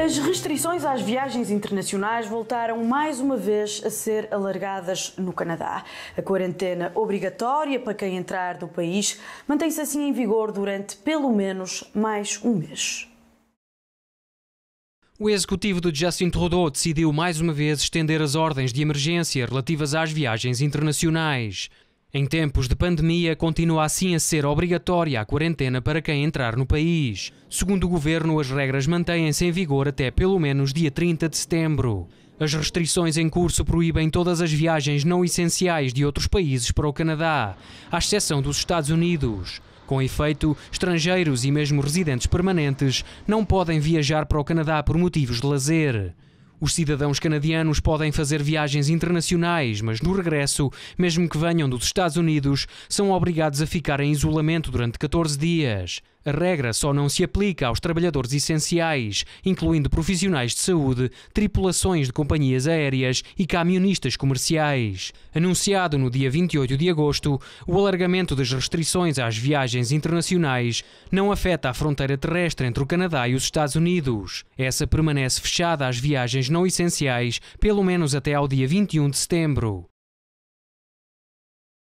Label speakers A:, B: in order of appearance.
A: As restrições às viagens internacionais voltaram mais uma vez a ser alargadas no Canadá. A quarentena obrigatória para quem entrar do país mantém-se assim em vigor durante pelo menos mais um mês.
B: O executivo de Justin Trudeau decidiu mais uma vez estender as ordens de emergência relativas às viagens internacionais. Em tempos de pandemia, continua assim a ser obrigatória a quarentena para quem entrar no país. Segundo o governo, as regras mantêm-se em vigor até pelo menos dia 30 de setembro. As restrições em curso proíbem todas as viagens não essenciais de outros países para o Canadá, à exceção dos Estados Unidos. Com efeito, estrangeiros e mesmo residentes permanentes não podem viajar para o Canadá por motivos de lazer. Os cidadãos canadianos podem fazer viagens internacionais, mas no regresso, mesmo que venham dos Estados Unidos, são obrigados a ficar em isolamento durante 14 dias. A regra só não se aplica aos trabalhadores essenciais, incluindo profissionais de saúde, tripulações de companhias aéreas e camionistas comerciais. Anunciado no dia 28 de agosto, o alargamento das restrições às viagens internacionais não afeta a fronteira terrestre entre o Canadá e os Estados Unidos. Essa permanece fechada às viagens não essenciais, pelo menos até ao dia 21 de setembro.